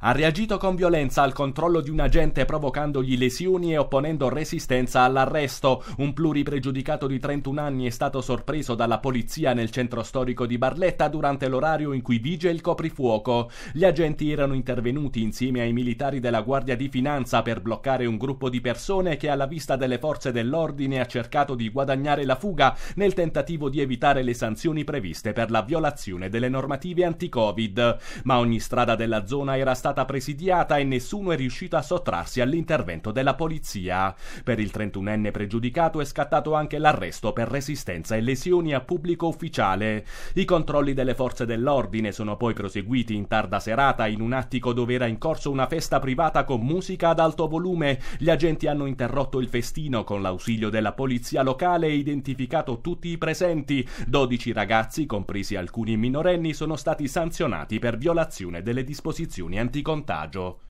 ha reagito con violenza al controllo di un agente provocandogli lesioni e opponendo resistenza all'arresto. Un pluripregiudicato di 31 anni è stato sorpreso dalla polizia nel centro storico di Barletta durante l'orario in cui vige il coprifuoco. Gli agenti erano intervenuti insieme ai militari della Guardia di Finanza per bloccare un gruppo di persone che alla vista delle forze dell'ordine ha cercato di guadagnare la fuga nel tentativo di evitare le sanzioni previste per la violazione delle normative anti-Covid. Ma ogni strada della zona era stata stata presidiata e nessuno è riuscito a sottrarsi all'intervento della polizia. Per il 31enne pregiudicato è scattato anche l'arresto per resistenza e lesioni a pubblico ufficiale. I controlli delle forze dell'ordine sono poi proseguiti in tarda serata in un attico dove era in corso una festa privata con musica ad alto volume. Gli agenti hanno interrotto il festino con l'ausilio della polizia locale e identificato tutti i presenti. 12 ragazzi, compresi alcuni minorenni, sono stati sanzionati per violazione delle disposizioni antiche di contagio.